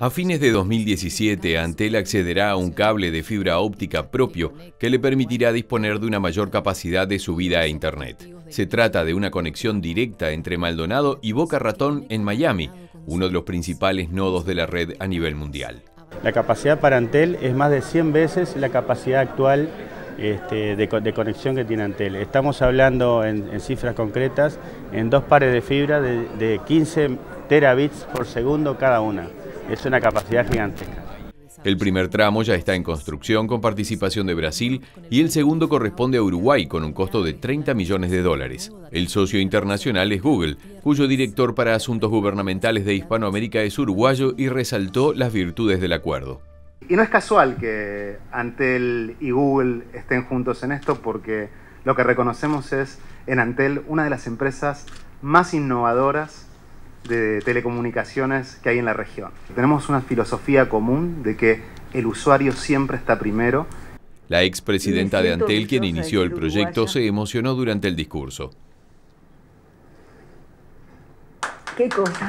A fines de 2017, Antel accederá a un cable de fibra óptica propio que le permitirá disponer de una mayor capacidad de subida a e Internet. Se trata de una conexión directa entre Maldonado y Boca Ratón en Miami, uno de los principales nodos de la red a nivel mundial. La capacidad para Antel es más de 100 veces la capacidad actual este, de, conexión que tiene Antel. Estamos hablando en, cifras concretas en dos pares de fibra de, de 15 terabits por segundo cada una. Es una capacidad gigantesca. El primer tramo ya está en construcción con participación de Brasil y el segundo corresponde a Uruguay con un costo de 30 millones de dólares. El socio internacional es Google, cuyo director para asuntos gubernamentales de Hispanoamérica es uruguayo y resaltó las virtudes del acuerdo. Y no es casual que Antel y Google estén juntos en esto porque lo que reconocemos es en Antel una de las empresas más innovadoras de telecomunicaciones que hay en la región. Tenemos una filosofía común de que el usuario siempre está primero. La ex presidenta de Antel, quien inició el proyecto, se emocionó durante el discurso. Qué cosa.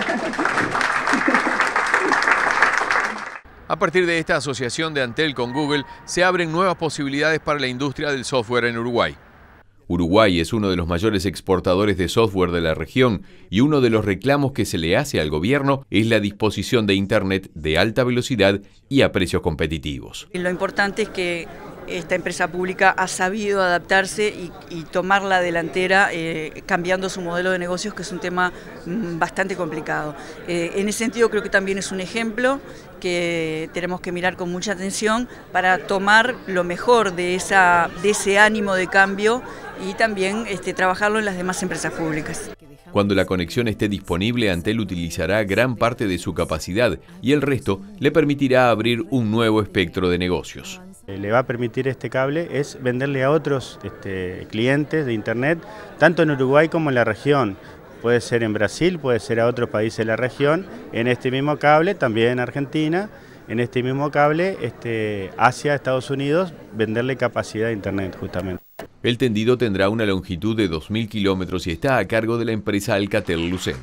A partir de esta asociación de Antel con Google, se abren nuevas posibilidades para la industria del software en Uruguay. Uruguay es uno de los mayores exportadores de software de la región y uno de los reclamos que se le hace al gobierno es la disposición de Internet de alta velocidad y a precios competitivos. Lo importante es que esta empresa pública ha sabido adaptarse y, tomar la delantera eh, cambiando su modelo de negocios, que es un tema mm, bastante complicado. Eh, en ese sentido creo que también es un ejemplo que tenemos que mirar con mucha atención para tomar lo mejor de, ese ánimo de cambio y también este, trabajarlo en las demás empresas públicas. Cuando la conexión esté disponible, Antel utilizará gran parte de su capacidad y el resto le permitirá abrir un nuevo espectro de negocios. Eh, le va a permitir este cable es venderle a otros este, clientes de Internet, tanto en Uruguay como en la región. Puede ser en Brasil, puede ser a otros países de la región, en este mismo cable, también en Argentina, en este mismo cable este, hacia Estados Unidos, venderle capacidad de Internet justamente. El tendido tendrá una longitud de 2.000 kilómetros y está a cargo de la empresa Alcatel Lucent.